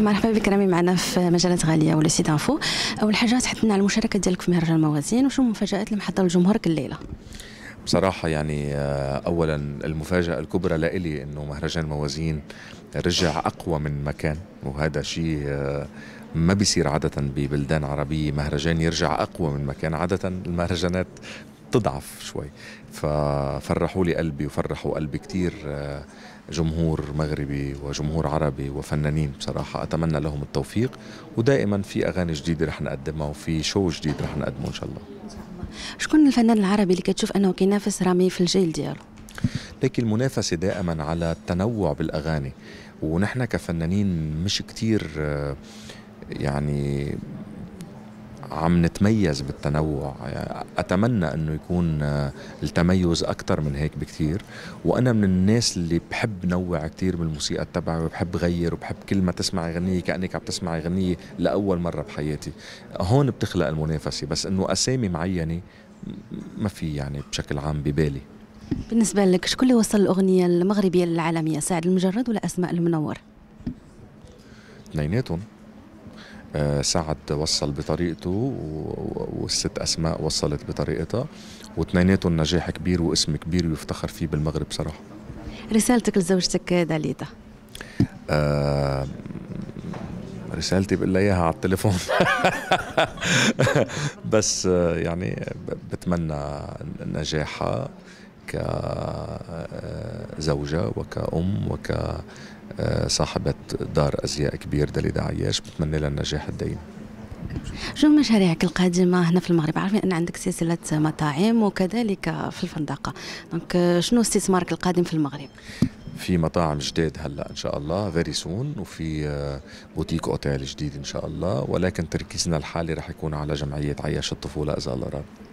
مرحبا بك رامي معنا في مجله غاليه ولا سيد انفو اول حاجه تحدثنا على المشاركه ديالك في مهرجان الموازين وشو المفاجات اللي محضر لجمهورك الليله بصراحة يعني آه، أولا المفاجأة الكبرى لإلي أنه مهرجان موازين رجع أقوى من ما كان وهذا شيء آه، ما بيصير عادة ببلدان عربية مهرجان يرجع أقوى من ما كان عادة المهرجانات تضعف شوي ففرحوا لي قلبي وفرحوا قلبي كتير آه، جمهور مغربي وجمهور عربي وفنانين بصراحة أتمنى لهم التوفيق ودائما في أغاني جديدة رح نقدمها وفي شو جديد رح نقدمه إن شاء الله شكون الفنان العربي اللي كتشوف أنه كينافس رامي في الجيل دياله لكن المنافسة دائما على التنوع بالأغاني ونحن كفنانين مش كتير آه، يعني عم نتميز بالتنوع اتمنى انه يكون آه، التميز اكثر من هيك بكثير وانا من الناس اللي بحب نوع كثير بالموسيقى تبعي وبحب غير وبحب كل ما تسمع غنيه كانك عم تسمع غنيه لاول مره بحياتي هون بتخلق المنافسه بس انه اسامي معينه ما في يعني بشكل عام ببالي بالنسبه لك شكون اللي وصل الاغنيه المغربيه للعالميه سعد المجرد ولا اسماء المنور اثنيناتهم آه، سعد وصل بطريقته والست اسماء وصلت بطريقتها واثنيناتهم نجاح كبير واسم كبير ويفتخر فيه بالمغرب صراحه رسالتك لزوجتك داليدا آه رسالتي بقول لها اياها على التليفون بس آه، يعني بتمنى نجاحها كزوجة وكأم وكصاحبة دار أزياء كبير دليدا عياش بتمنى لها النجاح الدائم شنو مشاريعك القادمة هنا في المغرب عارفين أن عندك سلسلة مطاعم وكذلك في الفندقة دونك شنو استثمارك القادم في المغرب في مطاعم جداد هلا ان شاء الله فيري سون وفي بوتيك آه، اوتيل جديد ان شاء الله ولكن تركيزنا الحالي رح يكون على جمعيه عياش الطفوله اذا الله راد